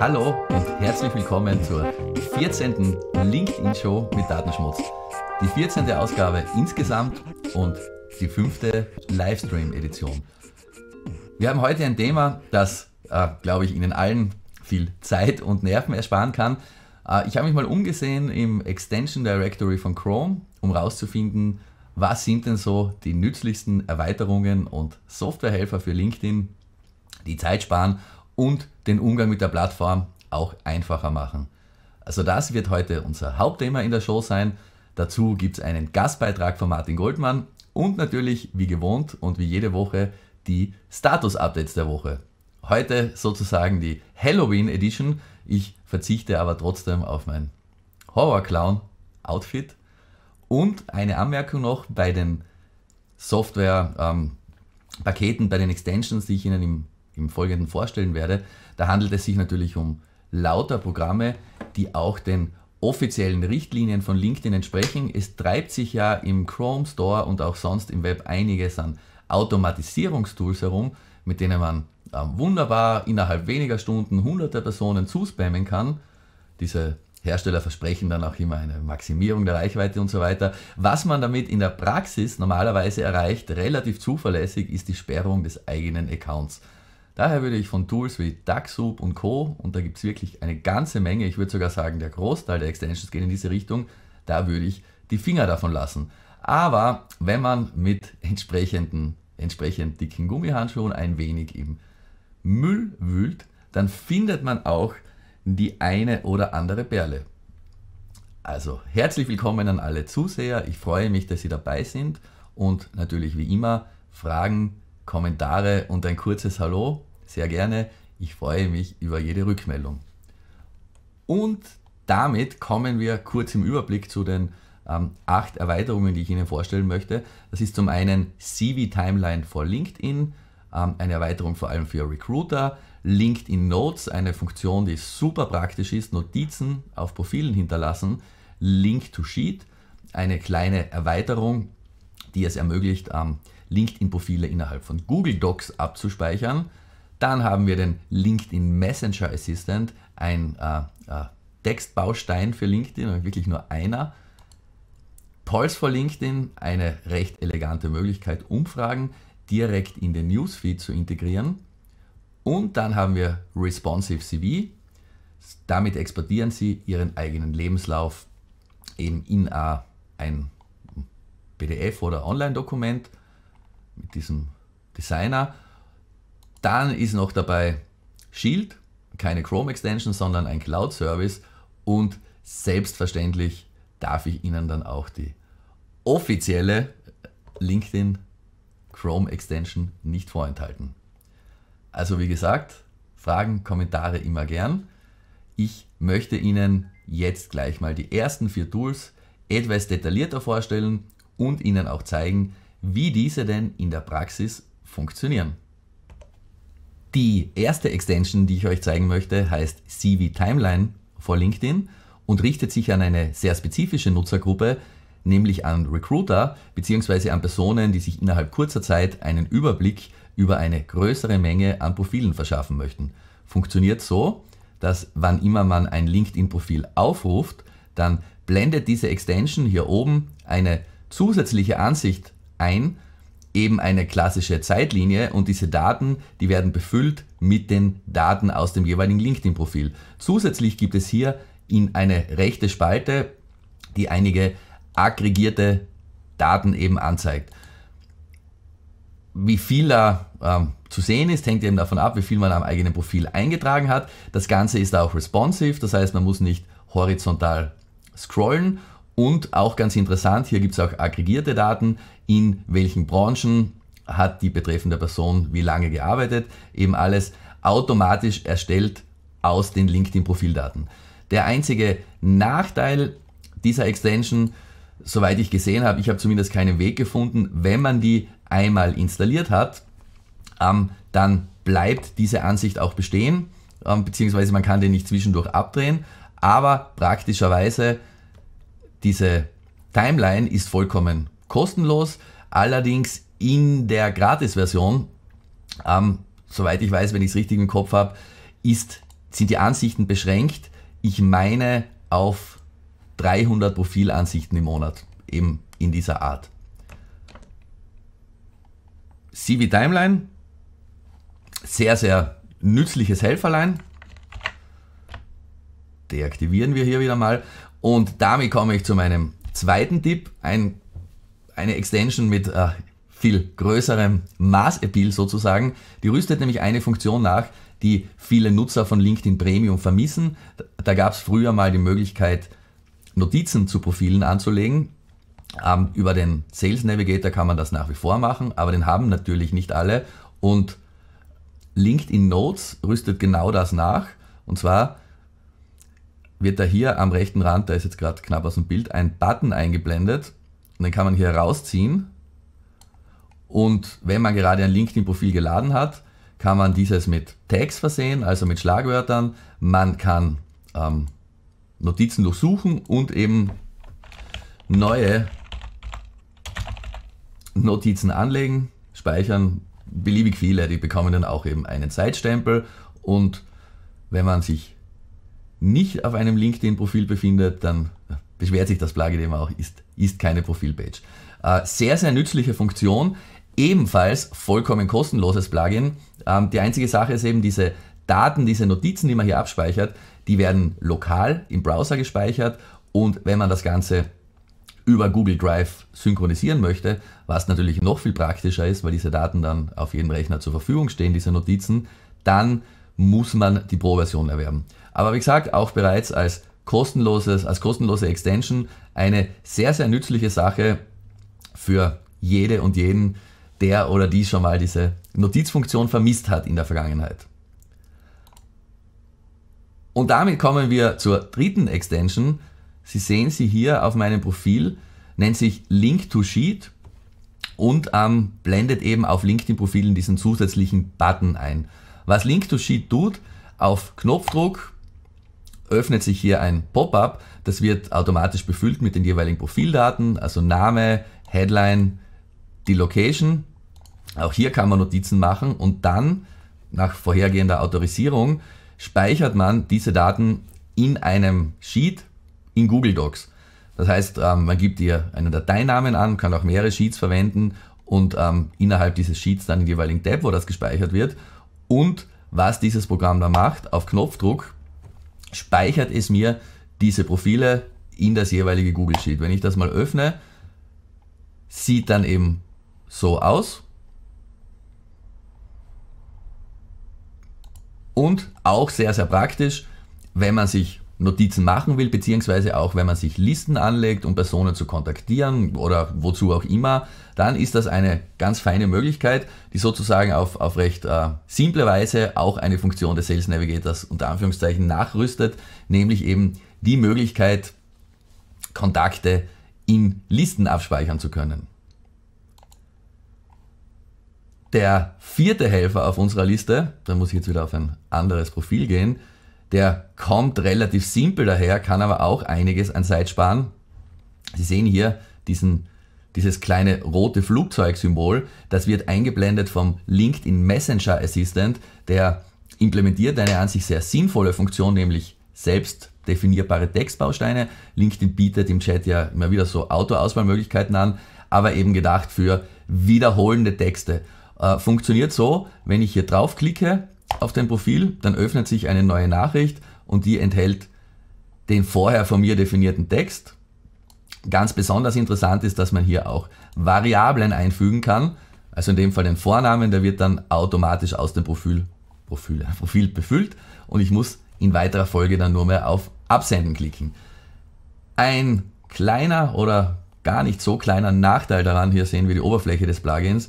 Hallo und herzlich willkommen zur 14. LinkedIn-Show mit Datenschmutz. Die 14. Ausgabe insgesamt und die 5. Livestream-Edition. Wir haben heute ein Thema, das, äh, glaube ich, Ihnen allen viel Zeit und Nerven ersparen kann. Äh, ich habe mich mal umgesehen im Extension Directory von Chrome, um herauszufinden, was sind denn so die nützlichsten Erweiterungen und Softwarehelfer für LinkedIn, die Zeit sparen und den Umgang mit der Plattform auch einfacher machen. Also das wird heute unser Hauptthema in der Show sein. Dazu gibt es einen Gastbeitrag von Martin Goldmann und natürlich, wie gewohnt und wie jede Woche, die Status-Updates der Woche. Heute sozusagen die Halloween Edition. Ich verzichte aber trotzdem auf mein Horror-Clown-Outfit. Und eine Anmerkung noch bei den Software-Paketen, ähm, bei den Extensions, die ich Ihnen im im Folgenden vorstellen werde, da handelt es sich natürlich um lauter Programme, die auch den offiziellen Richtlinien von LinkedIn entsprechen. Es treibt sich ja im Chrome Store und auch sonst im Web einiges an Automatisierungstools herum, mit denen man ähm, wunderbar innerhalb weniger Stunden hunderte Personen zuspammen kann. Diese Hersteller versprechen dann auch immer eine Maximierung der Reichweite und so weiter. Was man damit in der Praxis normalerweise erreicht, relativ zuverlässig, ist die Sperrung des eigenen Accounts. Daher würde ich von Tools wie DuckSoup und Co. und da gibt es wirklich eine ganze Menge, ich würde sogar sagen, der Großteil der Extensions geht in diese Richtung, da würde ich die Finger davon lassen. Aber wenn man mit entsprechenden, entsprechend dicken Gummihandschuhen ein wenig im Müll wühlt, dann findet man auch die eine oder andere Perle. Also herzlich willkommen an alle Zuseher. Ich freue mich, dass Sie dabei sind und natürlich wie immer Fragen, Kommentare und ein kurzes Hallo, sehr gerne. Ich freue mich über jede Rückmeldung. Und damit kommen wir kurz im Überblick zu den ähm, acht Erweiterungen, die ich Ihnen vorstellen möchte. Das ist zum einen CV Timeline for LinkedIn, ähm, eine Erweiterung vor allem für Recruiter, LinkedIn Notes, eine Funktion, die super praktisch ist, Notizen auf Profilen hinterlassen, Link to Sheet, eine kleine Erweiterung, die es ermöglicht, ähm, LinkedIn-Profile innerhalb von Google Docs abzuspeichern. Dann haben wir den LinkedIn Messenger Assistant, ein äh, äh, Textbaustein für LinkedIn, wirklich nur einer. Pulse for LinkedIn, eine recht elegante Möglichkeit, Umfragen direkt in den Newsfeed zu integrieren. Und dann haben wir Responsive CV. Damit exportieren Sie Ihren eigenen Lebenslauf eben in äh, ein PDF oder Online-Dokument mit diesem Designer. Dann ist noch dabei Shield, keine Chrome Extension, sondern ein Cloud Service und selbstverständlich darf ich Ihnen dann auch die offizielle LinkedIn Chrome Extension nicht vorenthalten. Also wie gesagt, Fragen, Kommentare immer gern. Ich möchte Ihnen jetzt gleich mal die ersten vier Tools etwas detaillierter vorstellen und Ihnen auch zeigen, wie diese denn in der Praxis funktionieren. Die erste Extension, die ich euch zeigen möchte, heißt CV Timeline vor LinkedIn und richtet sich an eine sehr spezifische Nutzergruppe, nämlich an Recruiter bzw. an Personen, die sich innerhalb kurzer Zeit einen Überblick über eine größere Menge an Profilen verschaffen möchten. Funktioniert so, dass wann immer man ein LinkedIn-Profil aufruft, dann blendet diese Extension hier oben eine zusätzliche Ansicht ein, eben eine klassische Zeitlinie und diese Daten, die werden befüllt mit den Daten aus dem jeweiligen LinkedIn-Profil. Zusätzlich gibt es hier in eine rechte Spalte, die einige aggregierte Daten eben anzeigt. Wie viel da ähm, zu sehen ist, hängt eben davon ab, wie viel man am eigenen Profil eingetragen hat. Das Ganze ist auch responsive, das heißt, man muss nicht horizontal scrollen. Und auch ganz interessant, hier gibt es auch aggregierte Daten in welchen Branchen hat die betreffende Person wie lange gearbeitet, eben alles automatisch erstellt aus den LinkedIn-Profildaten. Der einzige Nachteil dieser Extension, soweit ich gesehen habe, ich habe zumindest keinen Weg gefunden, wenn man die einmal installiert hat, ähm, dann bleibt diese Ansicht auch bestehen, ähm, beziehungsweise man kann den nicht zwischendurch abdrehen, aber praktischerweise diese Timeline ist vollkommen kostenlos, allerdings in der Gratis-Version. Ähm, soweit ich weiß, wenn ich es richtig im Kopf habe, sind die Ansichten beschränkt. Ich meine auf 300 Profilansichten im Monat, eben in dieser Art. CV Timeline, sehr, sehr nützliches Helferlein. Deaktivieren wir hier wieder mal. Und damit komme ich zu meinem zweiten Tipp. Ein eine Extension mit äh, viel größerem Maßappeal sozusagen. Die rüstet nämlich eine Funktion nach, die viele Nutzer von LinkedIn Premium vermissen. Da gab es früher mal die Möglichkeit, Notizen zu Profilen anzulegen. Ähm, über den Sales Navigator kann man das nach wie vor machen, aber den haben natürlich nicht alle. Und LinkedIn Notes rüstet genau das nach. Und zwar wird da hier am rechten Rand, da ist jetzt gerade knapp aus dem Bild, ein Button eingeblendet, und den kann man hier rausziehen. Und wenn man gerade ein LinkedIn-Profil geladen hat, kann man dieses mit Tags versehen, also mit Schlagwörtern. Man kann ähm, Notizen durchsuchen und eben neue Notizen anlegen, speichern, beliebig viele, die bekommen dann auch eben einen Zeitstempel und wenn man sich nicht auf einem LinkedIn-Profil befindet, dann beschwert sich das Plugin eben auch, ist ist keine Profilpage. Äh, sehr, sehr nützliche Funktion. Ebenfalls vollkommen kostenloses Plugin. Ähm, die einzige Sache ist eben diese Daten, diese Notizen, die man hier abspeichert, die werden lokal im Browser gespeichert und wenn man das Ganze über Google Drive synchronisieren möchte, was natürlich noch viel praktischer ist, weil diese Daten dann auf jedem Rechner zur Verfügung stehen, diese Notizen, dann muss man die Pro-Version erwerben. Aber wie gesagt, auch bereits als kostenloses, als kostenlose Extension eine sehr, sehr nützliche Sache für jede und jeden, der oder die schon mal diese Notizfunktion vermisst hat in der Vergangenheit. Und damit kommen wir zur dritten Extension. Sie sehen sie hier auf meinem Profil, nennt sich Link to Sheet und ähm, blendet eben auf LinkedIn-Profilen diesen zusätzlichen Button ein. Was Link to Sheet tut, auf Knopfdruck öffnet sich hier ein Pop-up. Das wird automatisch befüllt mit den jeweiligen Profildaten, also Name, Headline, die Location. Auch hier kann man Notizen machen und dann nach vorhergehender Autorisierung speichert man diese Daten in einem Sheet in Google Docs. Das heißt, ähm, man gibt ihr einen Dateinamen an, kann auch mehrere Sheets verwenden und ähm, innerhalb dieses Sheets dann den jeweiligen Tab, wo das gespeichert wird. Und was dieses Programm da macht, auf Knopfdruck speichert es mir diese Profile in das jeweilige Google Sheet. Wenn ich das mal öffne, sieht dann eben so aus. Und auch sehr, sehr praktisch, wenn man sich Notizen machen will, beziehungsweise auch wenn man sich Listen anlegt, um Personen zu kontaktieren oder wozu auch immer, dann ist das eine ganz feine Möglichkeit, die sozusagen auf, auf recht äh, simple Weise auch eine Funktion des Sales Navigators unter Anführungszeichen nachrüstet, nämlich eben die Möglichkeit, Kontakte in Listen abspeichern zu können. Der vierte Helfer auf unserer Liste, da muss ich jetzt wieder auf ein anderes Profil gehen, der kommt relativ simpel daher, kann aber auch einiges an Zeit sparen. Sie sehen hier diesen, dieses kleine rote Flugzeugsymbol. Das wird eingeblendet vom LinkedIn Messenger Assistant, der implementiert eine an sich sehr sinnvolle Funktion, nämlich selbst definierbare Textbausteine. LinkedIn bietet im Chat ja immer wieder so Autoauswahlmöglichkeiten an, aber eben gedacht für wiederholende Texte. Äh, funktioniert so, wenn ich hier draufklicke, auf dein Profil, dann öffnet sich eine neue Nachricht und die enthält den vorher von mir definierten Text. Ganz besonders interessant ist, dass man hier auch Variablen einfügen kann. Also in dem Fall den Vornamen, der wird dann automatisch aus dem Profil, Profil, Profil befüllt und ich muss in weiterer Folge dann nur mehr auf Absenden klicken. Ein kleiner oder gar nicht so kleiner Nachteil daran, hier sehen wir die Oberfläche des Plugins,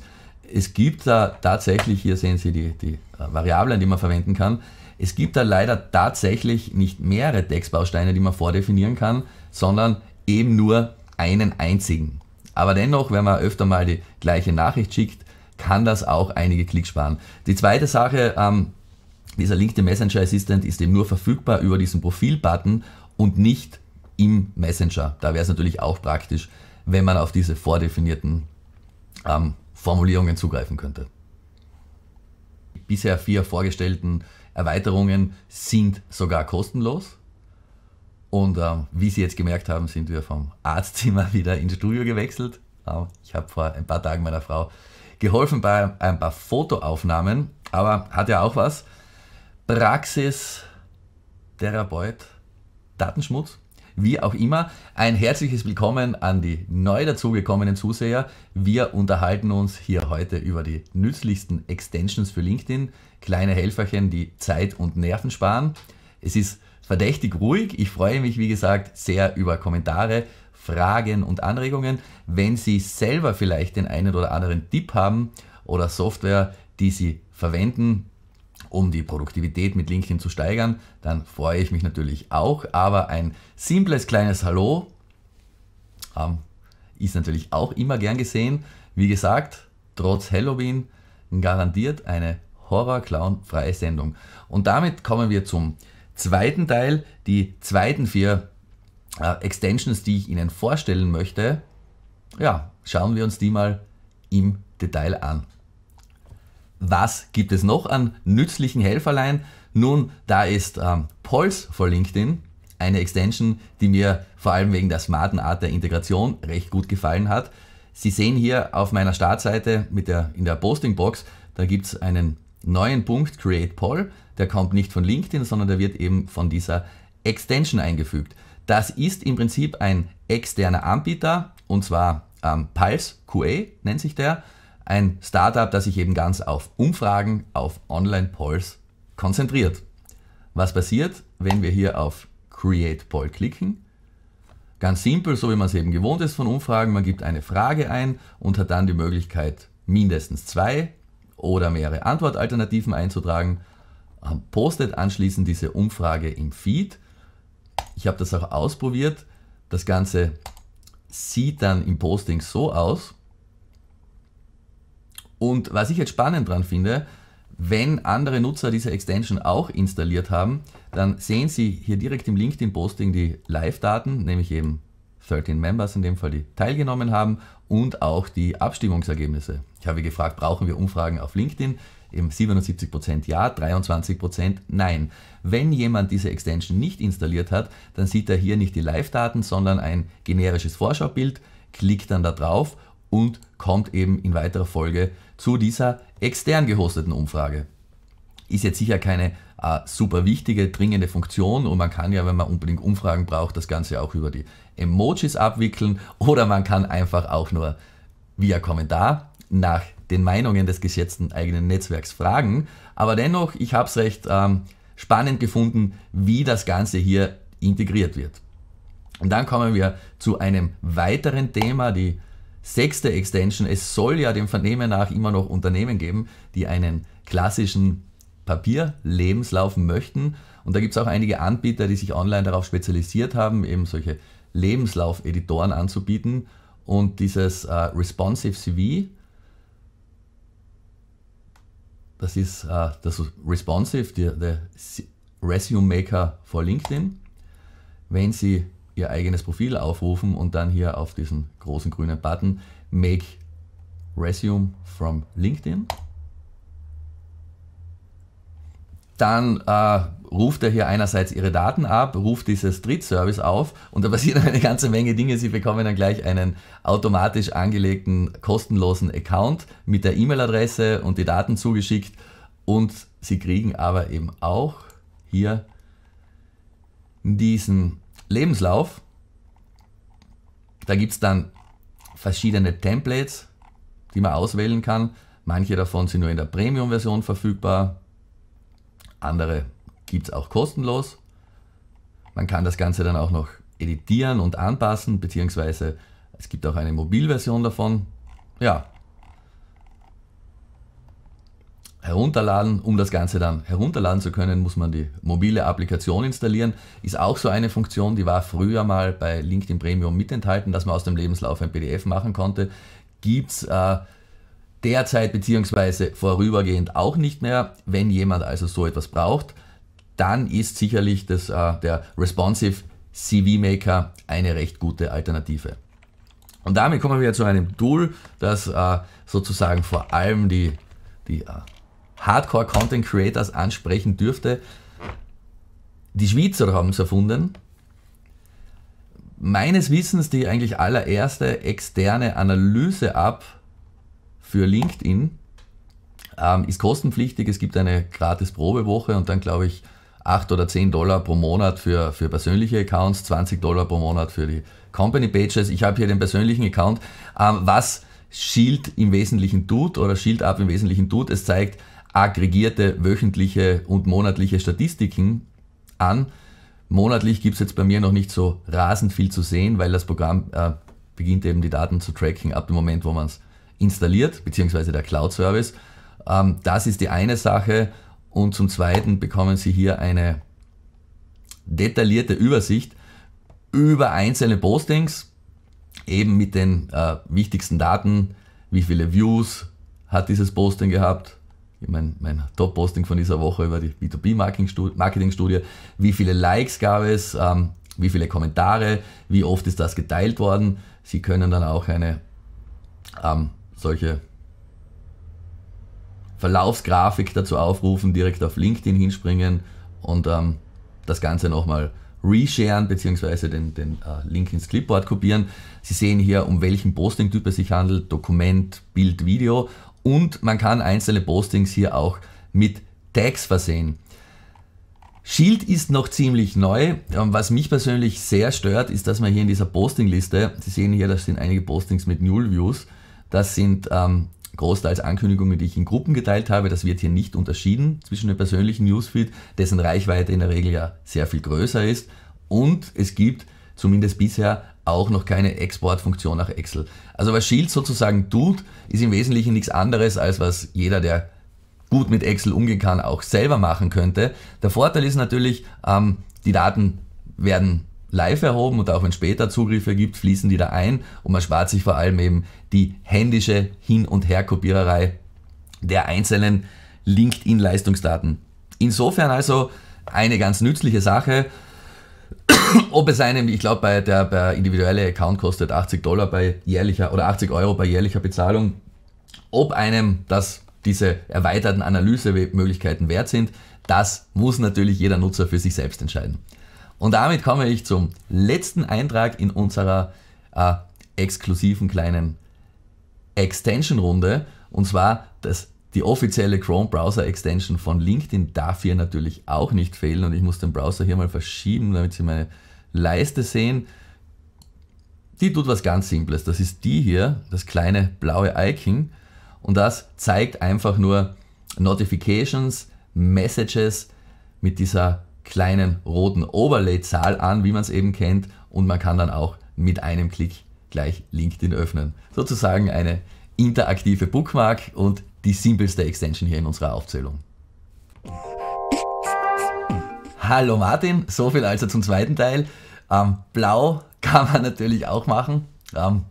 es gibt da tatsächlich, hier sehen Sie die, die äh, Variablen, die man verwenden kann, es gibt da leider tatsächlich nicht mehrere Textbausteine, die man vordefinieren kann, sondern eben nur einen einzigen. Aber dennoch, wenn man öfter mal die gleiche Nachricht schickt, kann das auch einige Klicks sparen. Die zweite Sache, ähm, dieser LinkedIn Messenger Assistant ist eben nur verfügbar über diesen Profil-Button und nicht im Messenger. Da wäre es natürlich auch praktisch, wenn man auf diese vordefinierten ähm, Formulierungen zugreifen könnte. bisher vier vorgestellten Erweiterungen sind sogar kostenlos. Und äh, wie Sie jetzt gemerkt haben, sind wir vom Arztzimmer wieder ins Studio gewechselt. Äh, ich habe vor ein paar Tagen meiner Frau geholfen bei ein paar Fotoaufnahmen, aber hat ja auch was. Praxis, Therapeut, Datenschmutz wie auch immer. Ein herzliches Willkommen an die neu dazugekommenen Zuseher. Wir unterhalten uns hier heute über die nützlichsten Extensions für LinkedIn, kleine Helferchen, die Zeit und Nerven sparen. Es ist verdächtig ruhig. Ich freue mich, wie gesagt, sehr über Kommentare, Fragen und Anregungen. Wenn Sie selber vielleicht den einen oder anderen Tipp haben oder Software, die Sie verwenden, um die Produktivität mit LinkedIn zu steigern, dann freue ich mich natürlich auch. Aber ein simples kleines Hallo ähm, ist natürlich auch immer gern gesehen. Wie gesagt, trotz Halloween garantiert eine Horror-Clown-freie Sendung. Und damit kommen wir zum zweiten Teil, die zweiten vier äh, Extensions, die ich Ihnen vorstellen möchte. Ja, schauen wir uns die mal im Detail an. Was gibt es noch an nützlichen Helferlein? Nun, da ist ähm, Pulse for LinkedIn, eine Extension, die mir vor allem wegen der smarten Art der Integration recht gut gefallen hat. Sie sehen hier auf meiner Startseite mit der, in der Posting-Box, da gibt es einen neuen Punkt Create Poll. Der kommt nicht von LinkedIn, sondern der wird eben von dieser Extension eingefügt. Das ist im Prinzip ein externer Anbieter und zwar ähm, Pulse QA nennt sich der. Ein Startup, das sich eben ganz auf Umfragen, auf Online-Polls konzentriert. Was passiert, wenn wir hier auf Create Poll klicken? Ganz simpel, so wie man es eben gewohnt ist von Umfragen, man gibt eine Frage ein und hat dann die Möglichkeit, mindestens zwei oder mehrere Antwortalternativen einzutragen, postet anschließend diese Umfrage im Feed. Ich habe das auch ausprobiert. Das Ganze sieht dann im Posting so aus, und was ich jetzt spannend dran finde, wenn andere Nutzer diese Extension auch installiert haben, dann sehen Sie hier direkt im LinkedIn-Posting die Live-Daten, nämlich eben 13 Members in dem Fall, die teilgenommen haben und auch die Abstimmungsergebnisse. Ich habe gefragt, brauchen wir Umfragen auf LinkedIn? Eben 77% ja, 23% nein. Wenn jemand diese Extension nicht installiert hat, dann sieht er hier nicht die Live-Daten, sondern ein generisches Vorschaubild, klickt dann da drauf und kommt eben in weiterer Folge zu dieser extern gehosteten Umfrage. Ist jetzt sicher keine äh, super wichtige, dringende Funktion und man kann ja, wenn man unbedingt Umfragen braucht, das Ganze auch über die Emojis abwickeln oder man kann einfach auch nur via Kommentar nach den Meinungen des geschätzten eigenen Netzwerks fragen. Aber dennoch, ich habe es recht ähm, spannend gefunden, wie das Ganze hier integriert wird. Und dann kommen wir zu einem weiteren Thema, die sechste Extension. Es soll ja dem Vernehmen nach immer noch Unternehmen geben, die einen klassischen Papierlebenslauf möchten. Und da gibt es auch einige Anbieter, die sich online darauf spezialisiert haben, eben solche Lebenslauf-Editoren anzubieten. Und dieses äh, Responsive CV, das ist äh, das Responsive, der, der Resume Maker for LinkedIn. Wenn Sie Ihr eigenes Profil aufrufen und dann hier auf diesen großen grünen Button Make Resume from LinkedIn. Dann äh, ruft er hier einerseits ihre Daten ab, ruft dieses Drittservice auf und da passieren eine ganze Menge Dinge. Sie bekommen dann gleich einen automatisch angelegten kostenlosen Account mit der E-Mail-Adresse und die Daten zugeschickt und sie kriegen aber eben auch hier diesen Lebenslauf. Da gibt es dann verschiedene Templates, die man auswählen kann. Manche davon sind nur in der Premium-Version verfügbar, andere gibt es auch kostenlos. Man kann das Ganze dann auch noch editieren und anpassen, beziehungsweise es gibt auch eine Mobilversion davon. Ja, herunterladen. Um das Ganze dann herunterladen zu können, muss man die mobile Applikation installieren. Ist auch so eine Funktion, die war früher mal bei LinkedIn Premium mit enthalten, dass man aus dem Lebenslauf ein PDF machen konnte. Gibt es äh, derzeit bzw. vorübergehend auch nicht mehr. Wenn jemand also so etwas braucht, dann ist sicherlich das, äh, der Responsive CV Maker eine recht gute Alternative. Und damit kommen wir zu einem Tool, das äh, sozusagen vor allem die, die äh, Hardcore-Content-Creators ansprechen dürfte. Die Schweizer haben es erfunden. Meines Wissens die eigentlich allererste externe Analyse ab für LinkedIn ähm, ist kostenpflichtig. Es gibt eine gratis Probewoche und dann glaube ich 8 oder 10 Dollar pro Monat für, für persönliche Accounts, 20 Dollar pro Monat für die Company Pages. Ich habe hier den persönlichen Account. Ähm, was Shield im Wesentlichen tut oder Shield Up im Wesentlichen tut, es zeigt, aggregierte wöchentliche und monatliche Statistiken an. Monatlich gibt es jetzt bei mir noch nicht so rasend viel zu sehen, weil das Programm äh, beginnt eben die Daten zu tracken ab dem Moment, wo man es installiert, beziehungsweise der Cloud-Service. Ähm, das ist die eine Sache. Und zum Zweiten bekommen Sie hier eine detaillierte Übersicht über einzelne Postings, eben mit den äh, wichtigsten Daten, wie viele Views hat dieses Posting gehabt, mein, mein Top-Posting von dieser Woche über die B2B-Marketing-Studie. Wie viele Likes gab es? Ähm, wie viele Kommentare? Wie oft ist das geteilt worden? Sie können dann auch eine ähm, solche Verlaufsgrafik dazu aufrufen, direkt auf LinkedIn hinspringen und ähm, das Ganze nochmal resharen bzw. den, den äh, Link ins Clipboard kopieren. Sie sehen hier, um welchen Posting-Typ es sich handelt, Dokument, Bild, Video und man kann einzelne Postings hier auch mit Tags versehen. Shield ist noch ziemlich neu. Ähm, was mich persönlich sehr stört, ist, dass man hier in dieser Postingliste, Sie sehen hier, das sind einige Postings mit Null Views. Das sind ähm, großteils Ankündigungen, die ich in Gruppen geteilt habe. Das wird hier nicht unterschieden zwischen dem persönlichen Newsfeed, dessen Reichweite in der Regel ja sehr viel größer ist. Und es gibt zumindest bisher auch noch keine Exportfunktion nach Excel. Also was Shield sozusagen tut, ist im Wesentlichen nichts anderes, als was jeder, der gut mit Excel umgehen kann, auch selber machen könnte. Der Vorteil ist natürlich, ähm, die Daten werden live erhoben und auch wenn später Zugriffe gibt, fließen die da ein und man spart sich vor allem eben die händische Hin- und Herkopiererei der einzelnen LinkedIn-Leistungsdaten. Insofern also eine ganz nützliche Sache ob es einem, ich glaube, bei der, der individuelle Account kostet 80 Dollar bei jährlicher oder 80 Euro bei jährlicher Bezahlung, ob einem das diese erweiterten Analysemöglichkeiten wert sind, das muss natürlich jeder Nutzer für sich selbst entscheiden. Und damit komme ich zum letzten Eintrag in unserer äh, exklusiven kleinen Extension-Runde und zwar das die offizielle Chrome Browser Extension von LinkedIn darf hier natürlich auch nicht fehlen und ich muss den Browser hier mal verschieben, damit Sie meine Leiste sehen. Die tut was ganz Simples. Das ist die hier, das kleine blaue Icon und das zeigt einfach nur Notifications, Messages mit dieser kleinen roten Overlay-Zahl an, wie man es eben kennt und man kann dann auch mit einem Klick gleich LinkedIn öffnen. Sozusagen eine interaktive Bookmark und die simpelste Extension hier in unserer Aufzählung. Hallo Martin, so viel also zum zweiten Teil. Ähm, Blau kann man natürlich auch machen. Ähm,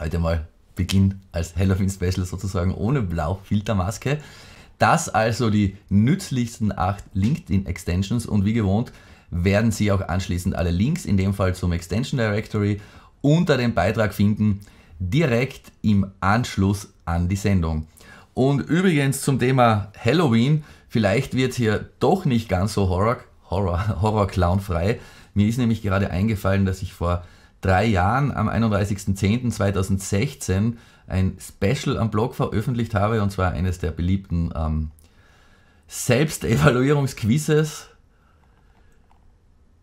heute mal beginnt als Halloween Special sozusagen ohne Blau-Filtermaske. Das also die nützlichsten acht LinkedIn Extensions und wie gewohnt werden Sie auch anschließend alle Links, in dem Fall zum Extension Directory, unter dem Beitrag finden, direkt im Anschluss an die Sendung. Und übrigens zum Thema Halloween, vielleicht wird hier doch nicht ganz so Horror, Horror, Horror Clown frei. Mir ist nämlich gerade eingefallen, dass ich vor drei Jahren am 31.10.2016 ein Special am Blog veröffentlicht habe und zwar eines der beliebten ähm, Selbstevaluierungsquizzes.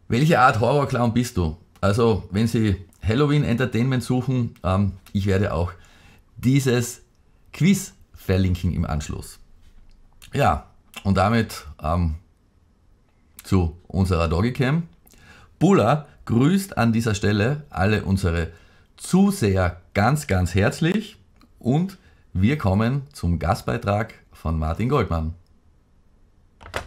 Welche Art Horror Clown bist du? Also, wenn Sie Halloween Entertainment suchen, ähm, ich werde auch dieses Quiz verlinken im Anschluss. Ja, und damit ähm, zu unserer Doggycam. Bulla grüßt an dieser Stelle alle unsere Zuseher ganz, ganz herzlich und wir kommen zum Gastbeitrag von Martin Goldmann.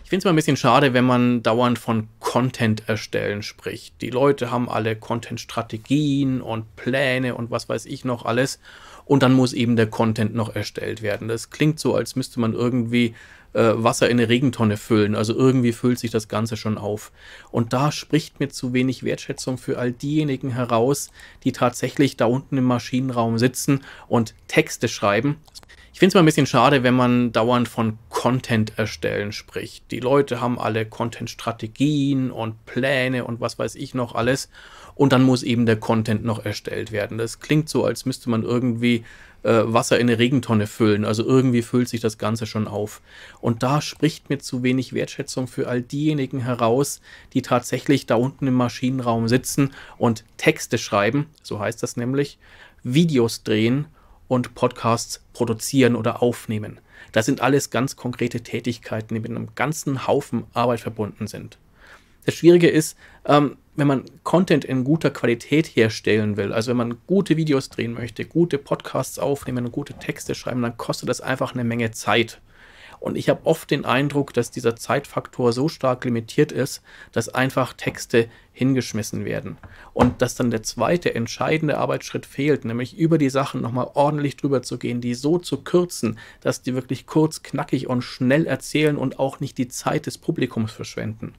Ich finde es mal ein bisschen schade, wenn man dauernd von Content erstellen spricht. Die Leute haben alle Content-Strategien und Pläne und was weiß ich noch alles und dann muss eben der Content noch erstellt werden. Das klingt so, als müsste man irgendwie äh, Wasser in eine Regentonne füllen. Also irgendwie füllt sich das Ganze schon auf. Und da spricht mir zu wenig Wertschätzung für all diejenigen heraus, die tatsächlich da unten im Maschinenraum sitzen und Texte schreiben. Ich finde es mal ein bisschen schade, wenn man dauernd von Content erstellen spricht. Die Leute haben alle Content-Strategien und Pläne und was weiß ich noch alles und dann muss eben der Content noch erstellt werden. Das klingt so, als müsste man irgendwie äh, Wasser in eine Regentonne füllen. Also irgendwie füllt sich das Ganze schon auf. Und da spricht mir zu wenig Wertschätzung für all diejenigen heraus, die tatsächlich da unten im Maschinenraum sitzen und Texte schreiben, so heißt das nämlich, Videos drehen und Podcasts produzieren oder aufnehmen. Das sind alles ganz konkrete Tätigkeiten, die mit einem ganzen Haufen Arbeit verbunden sind. Das Schwierige ist, ähm, wenn man Content in guter Qualität herstellen will, also wenn man gute Videos drehen möchte, gute Podcasts aufnehmen und gute Texte schreiben, dann kostet das einfach eine Menge Zeit. Und ich habe oft den Eindruck, dass dieser Zeitfaktor so stark limitiert ist, dass einfach Texte hingeschmissen werden. Und dass dann der zweite entscheidende Arbeitsschritt fehlt, nämlich über die Sachen nochmal ordentlich drüber zu gehen, die so zu kürzen, dass die wirklich kurz, knackig und schnell erzählen und auch nicht die Zeit des Publikums verschwenden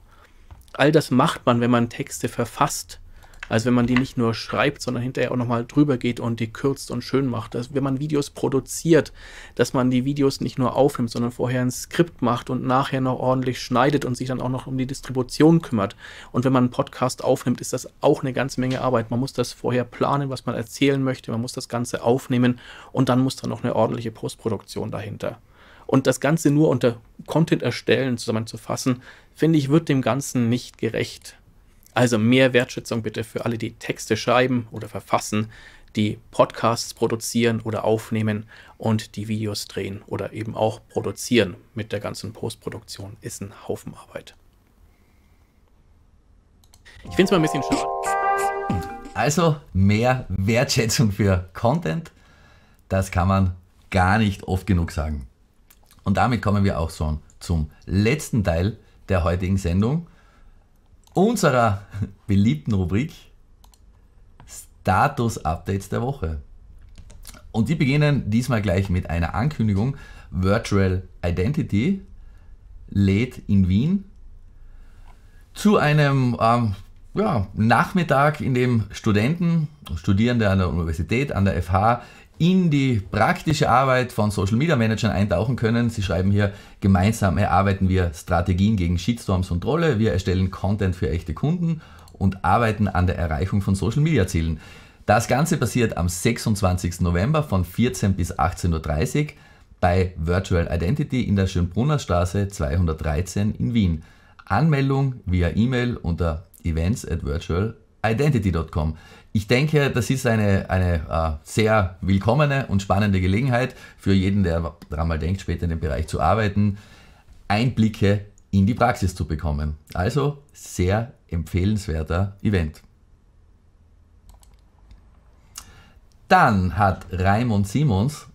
all das macht man, wenn man Texte verfasst. Also wenn man die nicht nur schreibt, sondern hinterher auch nochmal drüber geht und die kürzt und schön macht. Dass, also wenn man Videos produziert, dass man die Videos nicht nur aufnimmt, sondern vorher ein Skript macht und nachher noch ordentlich schneidet und sich dann auch noch um die Distribution kümmert. Und wenn man einen Podcast aufnimmt, ist das auch eine ganze Menge Arbeit. Man muss das vorher planen, was man erzählen möchte. Man muss das Ganze aufnehmen und dann muss da noch eine ordentliche Postproduktion dahinter. Und das Ganze nur unter Content erstellen zusammenzufassen, finde ich, wird dem Ganzen nicht gerecht. Also mehr Wertschätzung bitte für alle, die Texte schreiben oder verfassen, die Podcasts produzieren oder aufnehmen und die Videos drehen oder eben auch produzieren mit der ganzen Postproduktion ist ein Haufen Arbeit. Ich finde es mal ein bisschen schade. Also mehr Wertschätzung für Content, das kann man gar nicht oft genug sagen. Und damit kommen wir auch schon zum letzten Teil der heutigen Sendung, unserer beliebten Rubrik Status-Updates der Woche. Und die beginnen diesmal gleich mit einer Ankündigung. Virtual Identity lädt in Wien zu einem ähm, ja, Nachmittag, in dem Studenten, Studierende an der Universität, an der FH in die praktische Arbeit von Social Media Managern eintauchen können. Sie schreiben hier, gemeinsam erarbeiten wir Strategien gegen Shitstorms und Trolle, wir erstellen Content für echte Kunden und arbeiten an der Erreichung von Social Media Zielen. Das Ganze passiert am 26. November von 14 bis 18.30 Uhr bei Virtual Identity in der Schönbrunner Straße 213 in Wien. Anmeldung via E-Mail unter events at virtual.com identity.com. Ich denke, das ist eine, eine äh, sehr willkommene und spannende Gelegenheit für jeden, der daran mal denkt, später in dem Bereich zu arbeiten, Einblicke in die Praxis zu bekommen. Also sehr empfehlenswerter Event. Dann hat Raimund Simons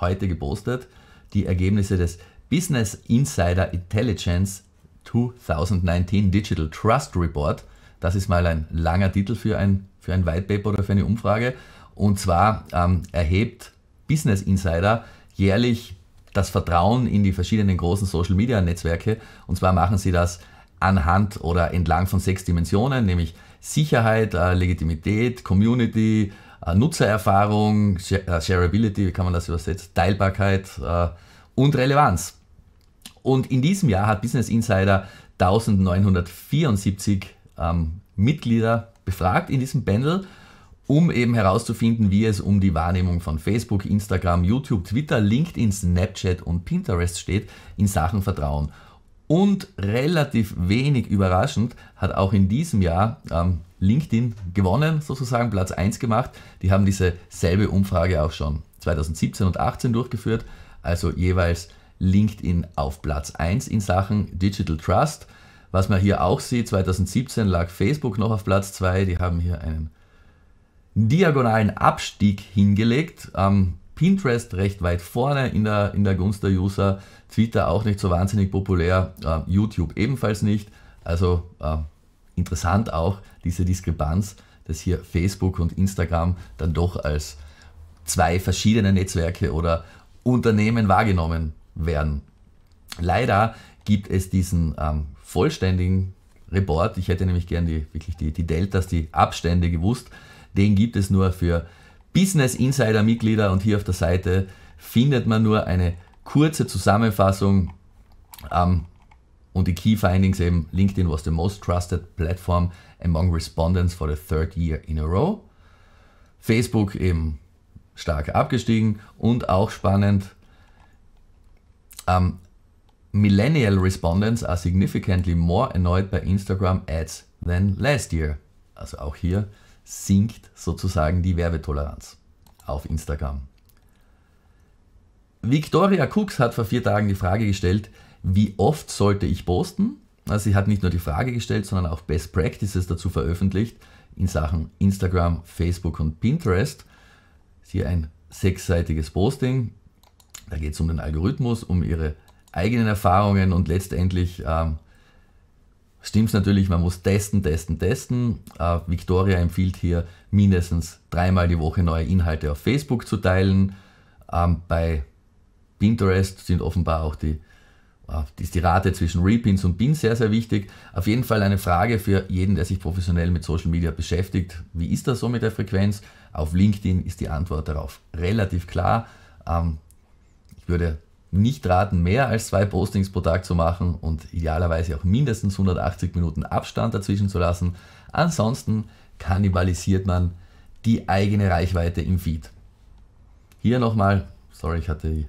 heute gepostet die Ergebnisse des Business Insider Intelligence 2019 Digital Trust Report das ist mal ein langer Titel für ein, für ein White Paper oder für eine Umfrage. Und zwar ähm, erhebt Business Insider jährlich das Vertrauen in die verschiedenen großen Social-Media-Netzwerke. Und zwar machen sie das anhand oder entlang von sechs Dimensionen, nämlich Sicherheit, äh, Legitimität, Community, äh, Nutzererfahrung, Share äh, Shareability, wie kann man das übersetzen, Teilbarkeit äh, und Relevanz. Und in diesem Jahr hat Business Insider 1974 ähm, Mitglieder befragt in diesem Panel, um eben herauszufinden, wie es um die Wahrnehmung von Facebook, Instagram, YouTube, Twitter, LinkedIn, Snapchat und Pinterest steht in Sachen Vertrauen. Und relativ wenig überraschend hat auch in diesem Jahr ähm, LinkedIn gewonnen, sozusagen Platz 1 gemacht. Die haben diese selbe Umfrage auch schon 2017 und 2018 durchgeführt, also jeweils LinkedIn auf Platz 1 in Sachen Digital Trust was man hier auch sieht, 2017 lag Facebook noch auf Platz 2. Die haben hier einen diagonalen Abstieg hingelegt. Ähm, Pinterest recht weit vorne in der, in der Gunst der User. Twitter auch nicht so wahnsinnig populär. Äh, YouTube ebenfalls nicht. Also äh, interessant auch diese Diskrepanz, dass hier Facebook und Instagram dann doch als zwei verschiedene Netzwerke oder Unternehmen wahrgenommen werden. Leider gibt es diesen ähm, vollständigen Report, ich hätte nämlich gern die, wirklich die, die Deltas, die Abstände gewusst, den gibt es nur für Business Insider Mitglieder und hier auf der Seite findet man nur eine kurze Zusammenfassung ähm, und die Key Findings eben, LinkedIn was the most trusted platform among respondents for the third year in a row. Facebook eben stark abgestiegen und auch spannend, ähm, millennial respondents are significantly more annoyed by Instagram ads than last year. Also auch hier sinkt sozusagen die Werbetoleranz auf Instagram. Victoria Cooks hat vor vier Tagen die Frage gestellt, wie oft sollte ich posten? Also sie hat nicht nur die Frage gestellt, sondern auch Best Practices dazu veröffentlicht in Sachen Instagram, Facebook und Pinterest. hier ein sechsseitiges Posting. Da geht es um den Algorithmus, um ihre eigenen Erfahrungen und letztendlich ähm, stimmt es natürlich, man muss testen, testen, testen. Äh, Victoria empfiehlt hier mindestens dreimal die Woche neue Inhalte auf Facebook zu teilen. Ähm, bei Pinterest sind offenbar auch die äh, ist die Rate zwischen Repins und Pins sehr, sehr wichtig. Auf jeden Fall eine Frage für jeden, der sich professionell mit Social Media beschäftigt. Wie ist das so mit der Frequenz? Auf LinkedIn ist die Antwort darauf relativ klar. Ähm, ich würde nicht raten, mehr als zwei Postings pro Tag zu machen und idealerweise auch mindestens 180 Minuten Abstand dazwischen zu lassen. Ansonsten kannibalisiert man die eigene Reichweite im Feed. Hier nochmal, sorry, ich hatte die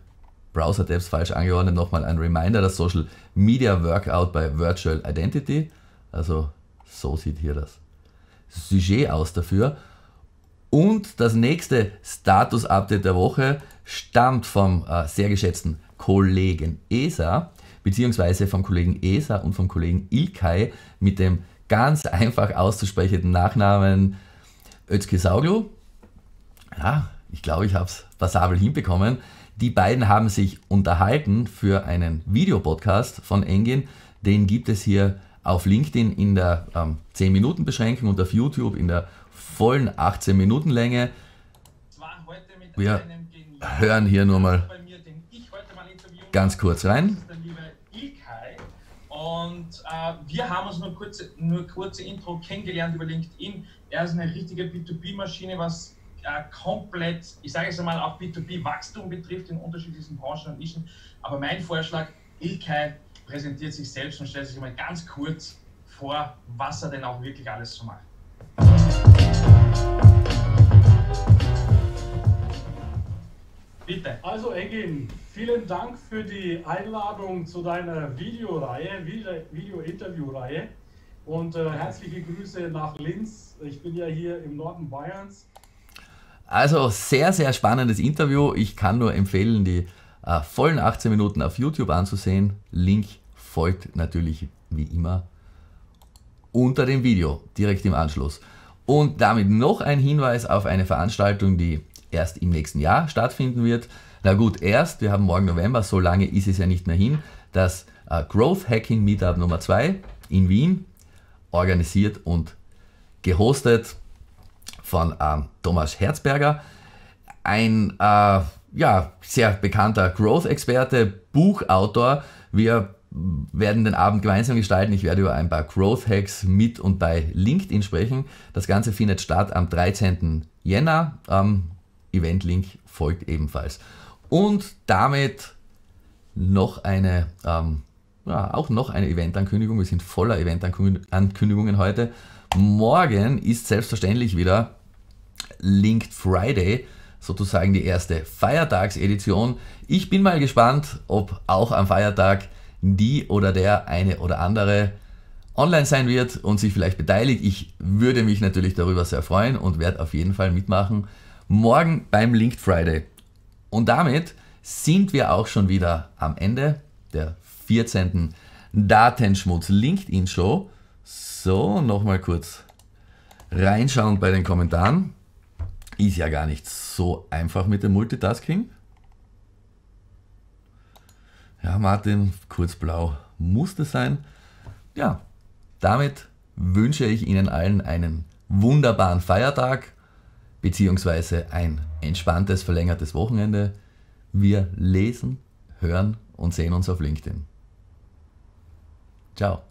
Browser-Tabs falsch angeordnet, nochmal ein Reminder, das Social Media Workout bei Virtual Identity. Also so sieht hier das Sujet aus dafür. Und das nächste Status-Update der Woche stammt vom äh, sehr geschätzten Kollegen ESA, beziehungsweise vom Kollegen ESA und vom Kollegen Ilkay mit dem ganz einfach auszusprechenden Nachnamen Özkesaglu. Ja, ich glaube, ich habe es passabel hinbekommen. Die beiden haben sich unterhalten für einen Videopodcast von Engin. Den gibt es hier auf LinkedIn in der ähm, 10-Minuten-Beschränkung und auf YouTube in der vollen 18-Minuten-Länge. Wir hören hier nur mal ganz kurz rein. Und äh, wir haben uns nur kurze, nur kurze Intro kennengelernt über LinkedIn. Er ist eine richtige B2B-Maschine, was äh, komplett, ich sage es einmal, auch B2B-Wachstum betrifft in unterschiedlichen Branchen und Nischen. Aber mein Vorschlag, Ilkay präsentiert sich selbst und stellt sich mal ganz kurz vor, was er denn auch wirklich alles so macht. bitte. Also Engin, vielen Dank für die Einladung zu deiner Videoreihe, Video-Interview-Reihe. Und äh, herzliche Grüße nach Linz. Ich bin ja hier im Norden Bayerns. Also sehr, sehr spannendes Interview. Ich kann nur empfehlen, die äh, vollen 18 Minuten auf YouTube anzusehen. Link folgt natürlich wie immer unter dem Video, direkt im Anschluss. Und damit noch ein Hinweis auf eine Veranstaltung, die erst im nächsten Jahr stattfinden wird. Na gut, erst, wir haben morgen November, so lange ist es ja nicht mehr hin, das äh, Growth Hacking Meetup Nummer 2 in Wien, organisiert und gehostet von ähm, Thomas Herzberger, ein äh, ja, sehr bekannter Growth-Experte, Buchautor. Wir werden den Abend gemeinsam gestalten. Ich werde über ein paar Growth Hacks mit und bei LinkedIn sprechen. Das Ganze findet statt am 13. Jänner. Ähm, Event-Link folgt ebenfalls. Und damit noch eine, ähm, ja, auch noch eine Event-Ankündigung. Wir sind voller Event-Ankündigungen heute. Morgen ist selbstverständlich wieder Linked Friday, sozusagen die erste Feiertagsedition. Ich bin mal gespannt, ob auch am Feiertag die oder der eine oder andere online sein wird und sich vielleicht beteiligt. Ich würde mich natürlich darüber sehr freuen und werde auf jeden Fall mitmachen morgen beim Linked Friday. Und damit sind wir auch schon wieder am Ende der 14. Datenschmutz LinkedIn Show. So, nochmal kurz reinschauen bei den Kommentaren. Ist ja gar nicht so einfach mit dem Multitasking. Ja, Martin, kurz blau musste sein. Ja, damit wünsche ich Ihnen allen einen wunderbaren Feiertag beziehungsweise ein entspanntes, verlängertes Wochenende. Wir lesen, hören und sehen uns auf LinkedIn. Ciao.